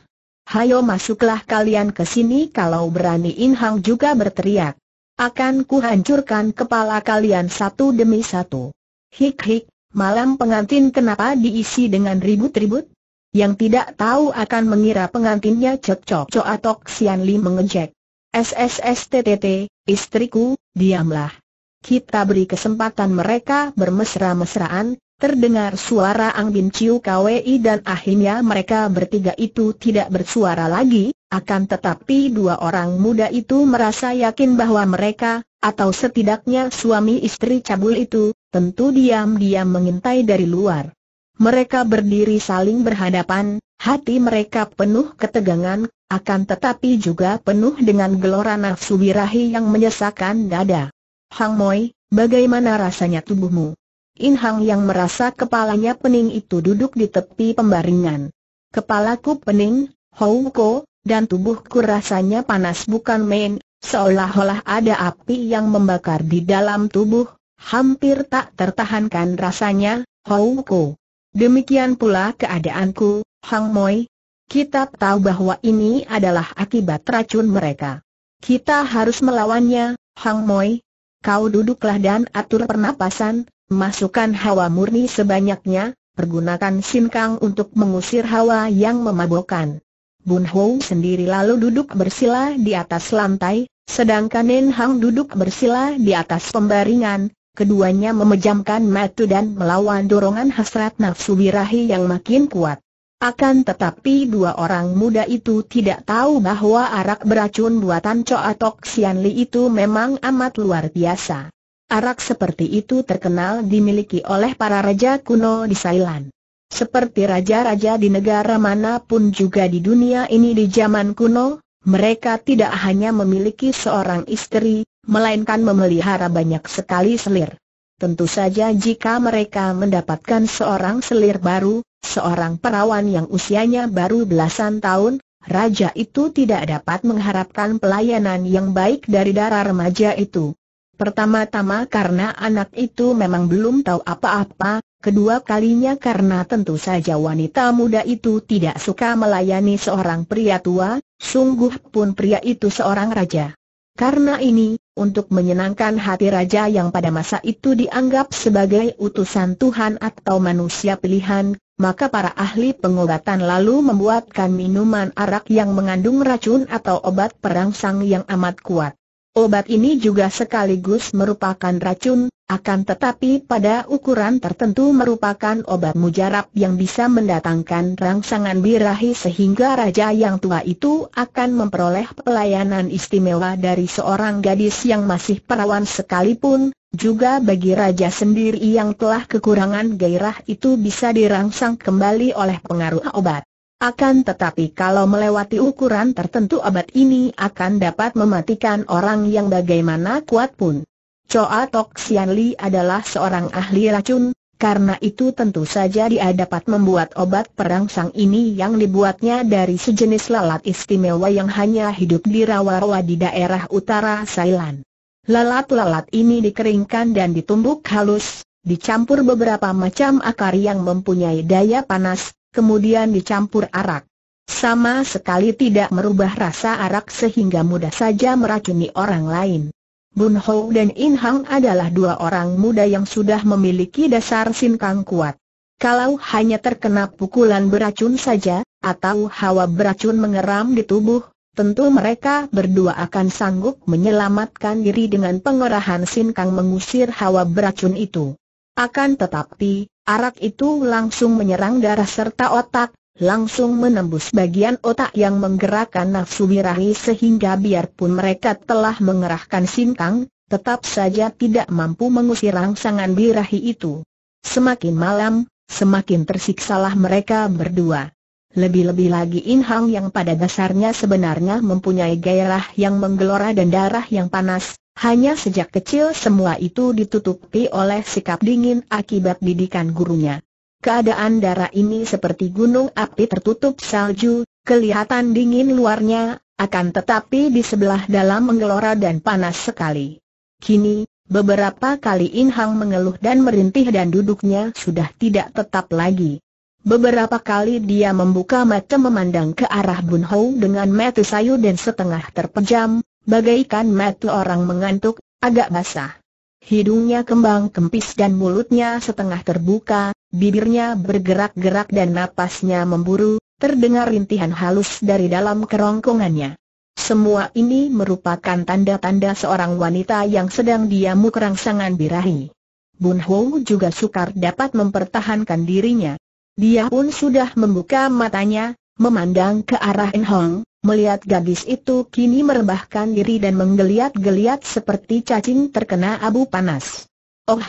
Hayo masuklah kalian ke sini kalau berani In Hang juga berteriak. Akan kuhancurkan kepala kalian satu demi satu. Hik-hik, malam pengantin kenapa diisi dengan ribut-ribut? Yang tidak tahu akan mengira pengantinnya cok atau Xian Li mengejek. SSSTTT, istriku, diamlah. Kita beri kesempatan mereka bermesra-mesraan, Terdengar suara Ang Bin Chiu Kwei dan akhirnya mereka bertiga itu tidak bersuara lagi, akan tetapi dua orang muda itu merasa yakin bahwa mereka, atau setidaknya suami istri cabul itu, tentu diam-diam mengintai dari luar. Mereka berdiri saling berhadapan, hati mereka penuh ketegangan, akan tetapi juga penuh dengan gelora nafsu birahi yang menyesakan dada. Hang Moi, bagaimana rasanya tubuhmu? In Hang yang merasa kepalanya pening itu duduk di tepi pembaringan. Kepalaku pening, Houko, dan tubuhku rasanya panas bukan main, seolah-olah ada api yang membakar di dalam tubuh, hampir tak tertahankan rasanya, Houko. Demikian pula keadaanku, Hang Moi. Kita tahu bahwa ini adalah akibat racun mereka. Kita harus melawannya, Hang Moi. Kau duduklah dan atur pernapasan, Masukkan hawa murni sebanyaknya, pergunakan sinkang untuk mengusir hawa yang memabokkan. Bun Hou sendiri lalu duduk bersila di atas lantai, sedangkan Nen Hang duduk bersila di atas pembaringan, keduanya memejamkan mata dan melawan dorongan hasrat nafsu birahi yang makin kuat. Akan tetapi dua orang muda itu tidak tahu bahwa arak beracun buatan Choa Tok Sian Li itu memang amat luar biasa. Arak seperti itu terkenal dimiliki oleh para raja kuno di Sailan. Seperti raja-raja di negara manapun juga di dunia ini di zaman kuno, mereka tidak hanya memiliki seorang istri, melainkan memelihara banyak sekali selir. Tentu saja jika mereka mendapatkan seorang selir baru, seorang perawan yang usianya baru belasan tahun, raja itu tidak dapat mengharapkan pelayanan yang baik dari darah remaja itu. Pertama-tama karena anak itu memang belum tahu apa-apa, kedua kalinya karena tentu saja wanita muda itu tidak suka melayani seorang pria tua, sungguh pun pria itu seorang raja. Karena ini, untuk menyenangkan hati raja yang pada masa itu dianggap sebagai utusan Tuhan atau manusia pilihan, maka para ahli pengobatan lalu membuatkan minuman arak yang mengandung racun atau obat perangsang yang amat kuat. Obat ini juga sekaligus merupakan racun, akan tetapi pada ukuran tertentu merupakan obat mujarab yang bisa mendatangkan rangsangan birahi sehingga raja yang tua itu akan memperoleh pelayanan istimewa dari seorang gadis yang masih perawan sekalipun, juga bagi raja sendiri yang telah kekurangan gairah itu bisa dirangsang kembali oleh pengaruh obat. Akan tetapi kalau melewati ukuran tertentu abad ini akan dapat mematikan orang yang bagaimana kuat pun. Choa Tok Sian Li adalah seorang ahli racun, karena itu tentu saja dia dapat membuat obat perangsang ini yang dibuatnya dari sejenis lalat istimewa yang hanya hidup di rawa-rawa di daerah utara Thailand. Lalat-lalat ini dikeringkan dan ditumbuk halus, dicampur beberapa macam akar yang mempunyai daya panas, kemudian dicampur arak. Sama sekali tidak merubah rasa arak sehingga mudah saja meracuni orang lain. Bun Ho dan In Hang adalah dua orang muda yang sudah memiliki dasar sinkang kuat. Kalau hanya terkena pukulan beracun saja, atau hawa beracun mengeram di tubuh, tentu mereka berdua akan sanggup menyelamatkan diri dengan pengerahan sinkang mengusir hawa beracun itu. Akan tetapi, Arak itu langsung menyerang darah serta otak, langsung menembus bagian otak yang menggerakkan nafsu birahi sehingga biarpun mereka telah mengerahkan singkang, tetap saja tidak mampu mengusir rangsangan birahi itu. Semakin malam, semakin tersiksalah mereka berdua. Lebih-lebih lagi Inhang yang pada dasarnya sebenarnya mempunyai gairah yang menggelora dan darah yang panas, hanya sejak kecil semua itu ditutupi oleh sikap dingin akibat didikan gurunya. Keadaan darah ini seperti gunung api tertutup salju, kelihatan dingin luarnya, akan tetapi di sebelah dalam menggelora dan panas sekali. Kini, beberapa kali In Hang mengeluh dan merintih dan duduknya sudah tidak tetap lagi. Beberapa kali dia membuka mata memandang ke arah Bun Hou dengan mata sayu dan setengah terpejam, Bagaikan mata orang mengantuk, agak basah. Hidungnya kembang kempis dan mulutnya setengah terbuka, bibirnya bergerak-gerak dan napasnya memburu, terdengar rintihan halus dari dalam kerongkongannya. Semua ini merupakan tanda-tanda seorang wanita yang sedang diamu kerangsangan birahi. Bun Ho juga sukar dapat mempertahankan dirinya. Dia pun sudah membuka matanya, memandang ke arah In Hong, Melihat gadis itu kini merebahkan diri dan menggeliat-geliat seperti cacing terkena abu panas. Oh,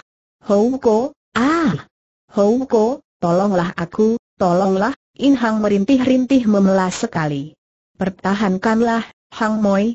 Houko, ah, Houko, tolonglah aku, tolonglah, In Hang merintih-rintih memelas sekali. Pertahankanlah, Hang Moi.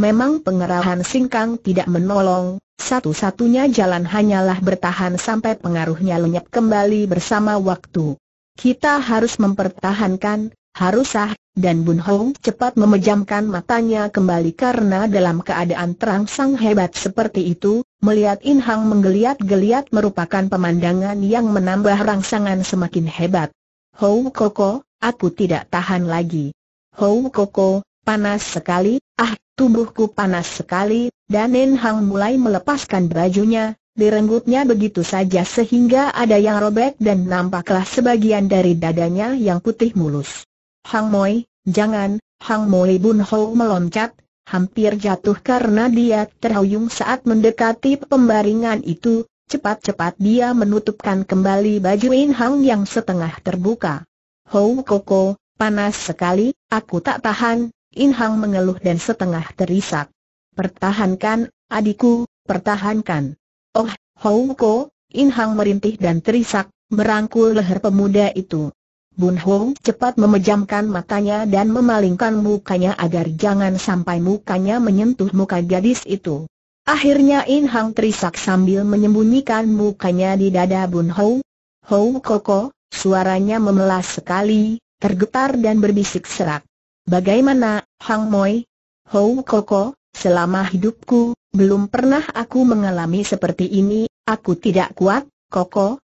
Memang pengerahan singkang tidak menolong, satu-satunya jalan hanyalah bertahan sampai pengaruhnya lenyap kembali bersama waktu. Kita harus mempertahankan, harus sah, dan Bun Hong cepat memejamkan matanya kembali karena dalam keadaan terangsang hebat seperti itu, melihat In Hang menggeliat-geliat merupakan pemandangan yang menambah rangsangan semakin hebat. Hou Koko, aku tidak tahan lagi. Hou Koko, panas sekali, ah, tubuhku panas sekali, dan In Hang mulai melepaskan bajunya, Direnggutnya begitu saja sehingga ada yang robek dan nampaklah sebagian dari dadanya yang putih mulus. Hang Moi, jangan, Hang Moi Bun Ho meloncat, hampir jatuh karena dia terhuyung saat mendekati pembaringan itu, cepat-cepat dia menutupkan kembali baju In Hang yang setengah terbuka. Ho Koko, panas sekali, aku tak tahan, In Hang mengeluh dan setengah terisak. Pertahankan, adikku, pertahankan. Oh, Ho Koko, In Hang merintih dan terisak, merangkul leher pemuda itu. Bun Hong cepat memejamkan matanya dan memalingkan mukanya agar jangan sampai mukanya menyentuh muka gadis itu. Akhirnya In Hang terisak sambil menyembunyikan mukanya di dada Bun Hong. Hou Koko, suaranya memelas sekali, tergetar dan berbisik serak. Bagaimana, Hang Moi? Hou Koko, selama hidupku, belum pernah aku mengalami seperti ini, aku tidak kuat, Koko,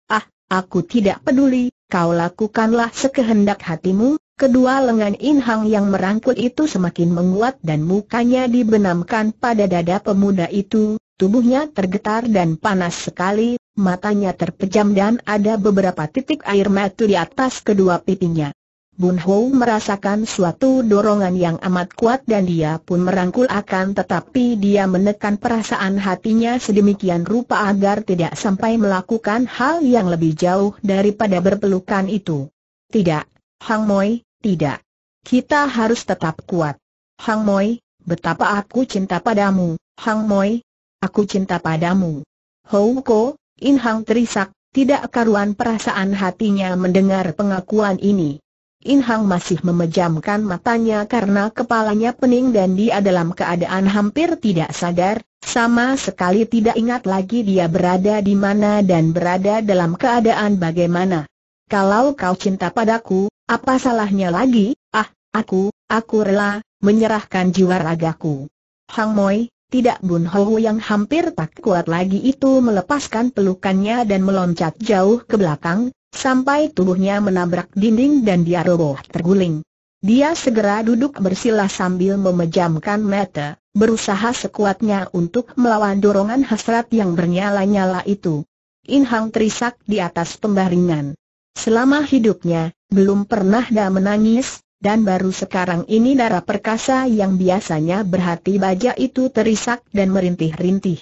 Aku tidak peduli, kau lakukanlah sekehendak hatimu, kedua lengan Inhang yang merangkul itu semakin menguat dan mukanya dibenamkan pada dada pemuda itu, tubuhnya tergetar dan panas sekali, matanya terpejam dan ada beberapa titik air mata di atas kedua pipinya. Bun Ho merasakan suatu dorongan yang amat kuat dan dia pun merangkul akan tetapi dia menekan perasaan hatinya sedemikian rupa agar tidak sampai melakukan hal yang lebih jauh daripada berpelukan itu. Tidak, Hang Moi, tidak. Kita harus tetap kuat. Hang Moi, betapa aku cinta padamu, Hang Moi. Aku cinta padamu. Hou Ko, In Hang terisak, tidak karuan perasaan hatinya mendengar pengakuan ini. In Hang masih memejamkan matanya karena kepalanya pening dan dia dalam keadaan hampir tidak sadar, sama sekali tidak ingat lagi dia berada di mana dan berada dalam keadaan bagaimana. Kalau kau cinta padaku, apa salahnya lagi? Ah, aku, aku rela, menyerahkan jiwa ragaku. Hang Moi, tidak Bun Hou yang hampir tak kuat lagi itu melepaskan pelukannya dan meloncat jauh ke belakang, sampai tubuhnya menabrak dinding dan dia roboh terguling. Dia segera duduk bersila sambil memejamkan mata, berusaha sekuatnya untuk melawan dorongan hasrat yang bernyala-nyala itu. Inhang terisak di atas pembaringan. Selama hidupnya, belum pernah dia menangis, dan baru sekarang ini darah perkasa yang biasanya berhati baja itu terisak dan merintih-rintih.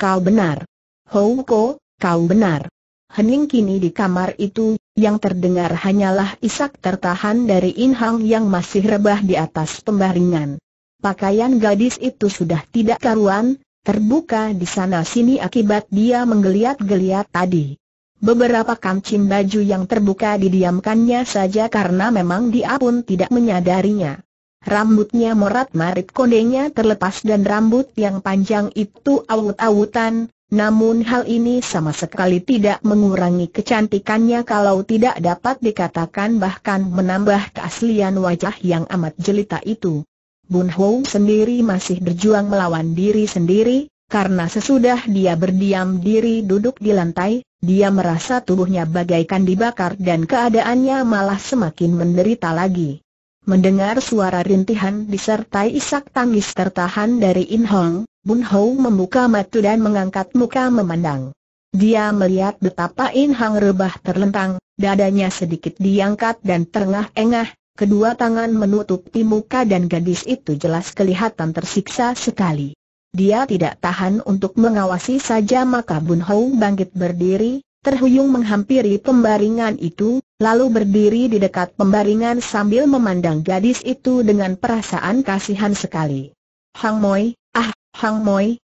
Kau benar. Houko, kau benar. Hening kini di kamar itu, yang terdengar hanyalah isak tertahan dari Inhang yang masih rebah di atas pembaringan. Pakaian gadis itu sudah tidak karuan, terbuka di sana-sini akibat dia menggeliat-geliat tadi. Beberapa kancing baju yang terbuka didiamkannya saja karena memang dia pun tidak menyadarinya. Rambutnya morat marit kondenya terlepas dan rambut yang panjang itu awut-awutan, namun hal ini sama sekali tidak mengurangi kecantikannya kalau tidak dapat dikatakan bahkan menambah keaslian wajah yang amat jelita itu. Bun Hou sendiri masih berjuang melawan diri sendiri, karena sesudah dia berdiam diri duduk di lantai, dia merasa tubuhnya bagaikan dibakar dan keadaannya malah semakin menderita lagi. Mendengar suara rintihan disertai isak tangis tertahan dari In Hong, Bun Hou membuka mata dan mengangkat muka memandang. Dia melihat betapa In Hang rebah terlentang, dadanya sedikit diangkat dan terengah-engah, kedua tangan menutupi muka dan gadis itu jelas kelihatan tersiksa sekali. Dia tidak tahan untuk mengawasi saja maka Bun Hou bangkit berdiri, terhuyung menghampiri pembaringan itu, lalu berdiri di dekat pembaringan sambil memandang gadis itu dengan perasaan kasihan sekali. Hang Moi, ah, Hang Moi.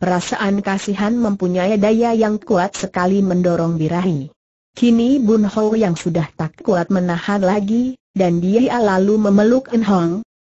Perasaan kasihan mempunyai daya yang kuat sekali mendorong birahi. Kini Bun Ho yang sudah tak kuat menahan lagi, dan dia lalu memeluk En Hong.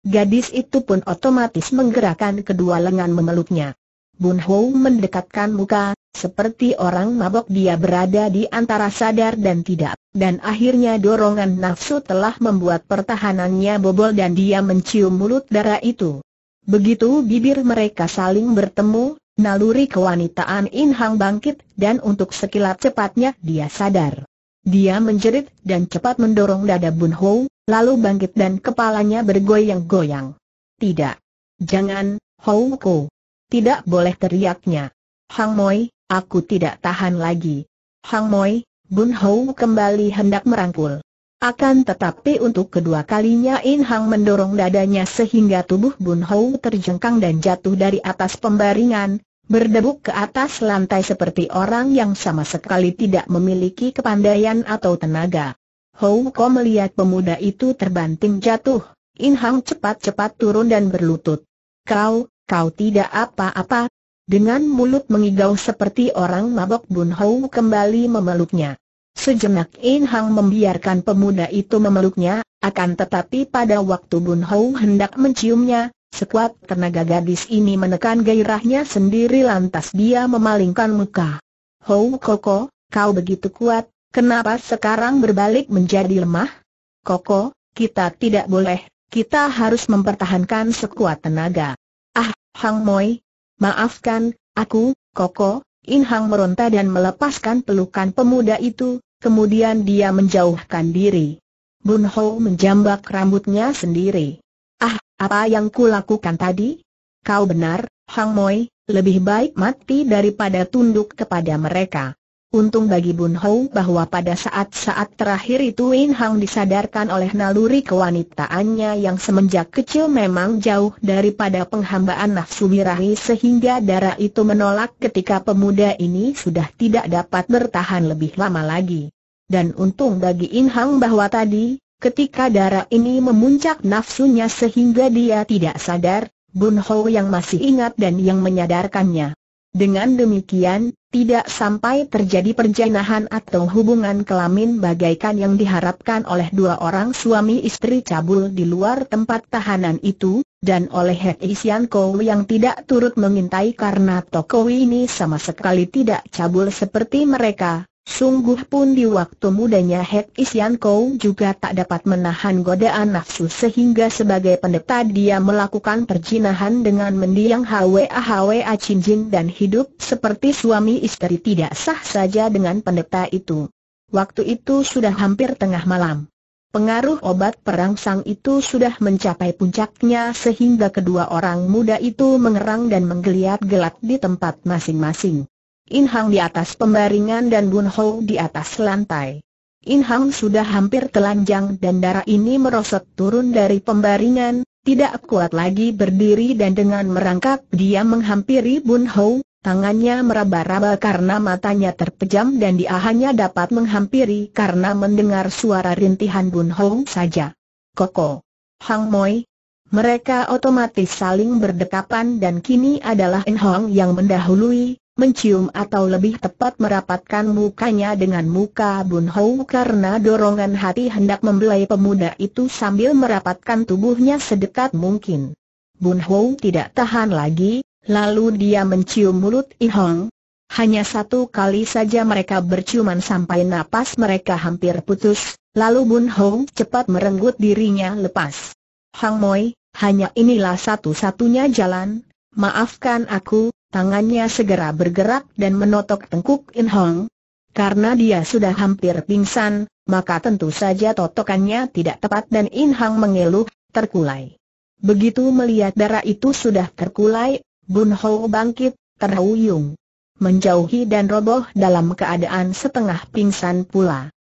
Gadis itu pun otomatis menggerakkan kedua lengan memeluknya. Bun Ho mendekatkan muka, seperti orang mabok dia berada di antara sadar dan tidak, dan akhirnya dorongan nafsu telah membuat pertahanannya bobol dan dia mencium mulut darah itu. Begitu bibir mereka saling bertemu, naluri kewanitaan In Hang bangkit, dan untuk sekilat cepatnya dia sadar. Dia menjerit dan cepat mendorong dada Bun Ho, lalu bangkit dan kepalanya bergoyang-goyang. Tidak. Jangan, Ho Ko. Tidak boleh teriaknya. Hang Moi, aku tidak tahan lagi. Hang Moi, Bun Hou kembali hendak merangkul. Akan tetapi untuk kedua kalinya In Hang mendorong dadanya sehingga tubuh Bun Hou terjengkang dan jatuh dari atas pembaringan, berdebuk ke atas lantai seperti orang yang sama sekali tidak memiliki kepandaian atau tenaga. Hou Ko melihat pemuda itu terbanting jatuh, In Hang cepat-cepat turun dan berlutut. Kau, kau tidak apa-apa. Dengan mulut mengigau seperti orang mabok Bun Hou kembali memeluknya. Sejenak In Hang membiarkan pemuda itu memeluknya, akan tetapi pada waktu Bun Hou hendak menciumnya, sekuat tenaga gadis ini menekan gairahnya sendiri lantas dia memalingkan muka. Hou Koko, kau begitu kuat, kenapa sekarang berbalik menjadi lemah? Koko, kita tidak boleh, kita harus mempertahankan sekuat tenaga. Hang Moi, maafkan, aku, Koko, In Hang meronta dan melepaskan pelukan pemuda itu, kemudian dia menjauhkan diri. Bun Ho menjambak rambutnya sendiri. Ah, apa yang kulakukan tadi? Kau benar, Hang Moi, lebih baik mati daripada tunduk kepada mereka. Untung bagi Bun Hou bahwa pada saat-saat terakhir itu Win Hang disadarkan oleh naluri kewanitaannya yang semenjak kecil memang jauh daripada penghambaan nafsu birahi sehingga darah itu menolak ketika pemuda ini sudah tidak dapat bertahan lebih lama lagi. Dan untung bagi In Hang bahwa tadi, ketika darah ini memuncak nafsunya sehingga dia tidak sadar, Bun Hou yang masih ingat dan yang menyadarkannya. Dengan demikian, tidak sampai terjadi perjanahan atau hubungan kelamin bagaikan yang diharapkan oleh dua orang suami istri cabul di luar tempat tahanan itu, dan oleh Hek Isian Kou yang tidak turut mengintai karena Tokowi ini sama sekali tidak cabul seperti mereka, Sungguh pun di waktu mudanya Hek Isian Kou juga tak dapat menahan godaan nafsu sehingga sebagai pendeta dia melakukan perjinahan dengan mendiang Hwa Hwa Chin Jin dan hidup seperti suami istri tidak sah saja dengan pendeta itu. Waktu itu sudah hampir tengah malam. Pengaruh obat perangsang itu sudah mencapai puncaknya sehingga kedua orang muda itu mengerang dan menggeliat gelat di tempat masing-masing. In Hang di atas pembaringan dan Bun Ho di atas lantai. In Hang sudah hampir telanjang dan darah ini merosot turun dari pembaringan, tidak kuat lagi berdiri dan dengan merangkak dia menghampiri Bun Ho, tangannya meraba-raba karena matanya terpejam dan dia hanya dapat menghampiri karena mendengar suara rintihan Bun Ho saja. Koko. Hang Moi. Mereka otomatis saling berdekapan dan kini adalah In Hong yang mendahului, mencium atau lebih tepat merapatkan mukanya dengan muka Bun Hou karena dorongan hati hendak membelai pemuda itu sambil merapatkan tubuhnya sedekat mungkin. Bun Hou tidak tahan lagi, lalu dia mencium mulut Ihong. Hanya satu kali saja mereka berciuman sampai napas mereka hampir putus, lalu Bun Hou cepat merenggut dirinya lepas. Hang Moi, hanya inilah satu-satunya jalan, maafkan aku, Tangannya segera bergerak dan menotok tengkuk In Hong. Karena dia sudah hampir pingsan, maka tentu saja totokannya tidak tepat dan In Hong mengeluh, terkulai. Begitu melihat darah itu sudah terkulai, Bun Ho bangkit, terhuyung. Menjauhi dan roboh dalam keadaan setengah pingsan pula.